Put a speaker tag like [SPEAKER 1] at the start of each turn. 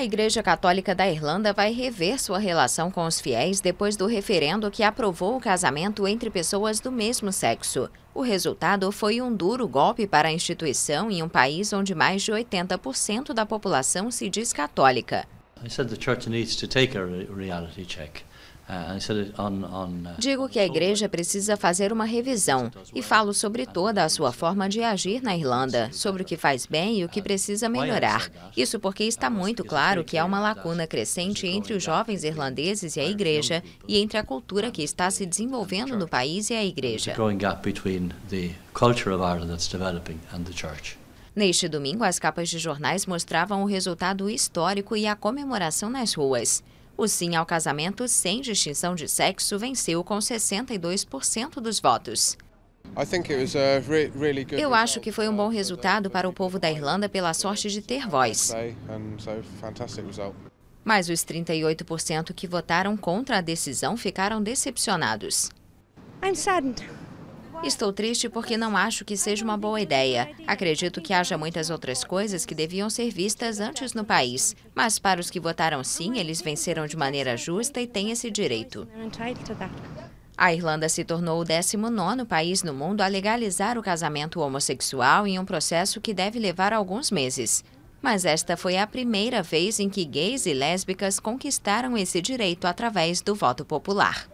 [SPEAKER 1] A Igreja Católica da Irlanda vai rever sua relação com os fiéis depois do referendo que aprovou o casamento entre pessoas do mesmo sexo. O resultado foi um duro golpe para a instituição em um país onde mais de 80% da população se diz católica.
[SPEAKER 2] I said the church needs to take a reality check ah, ah.
[SPEAKER 1] Digo que a igreja precisa fazer uma revisão e falo sobre toda a sua forma de agir na Irlanda, sobre o que faz bem e o que precisa melhorar. Isso porque está muito claro que há uma lacuna crescente entre os jovens irlandeses e a igreja e entre a cultura que está se desenvolvendo no país e a igreja. Neste domingo, as capas de jornais mostravam o resultado histórico e a comemoração nas ruas. O sim ao casamento sem distinção de sexo venceu com 62% dos votos. Eu acho que foi um bom resultado para o povo da Irlanda pela sorte de ter voz. Mas os 38% que votaram contra a decisão ficaram decepcionados. Estou triste porque não acho que seja uma boa ideia. Acredito que haja muitas outras coisas que deviam ser vistas antes no país. Mas para os que votaram sim, eles venceram de maneira justa e têm esse direito. A Irlanda se tornou o 19 país no mundo a legalizar o casamento homossexual em um processo que deve levar alguns meses. Mas esta foi a primeira vez em que gays e lésbicas conquistaram esse direito através do voto popular.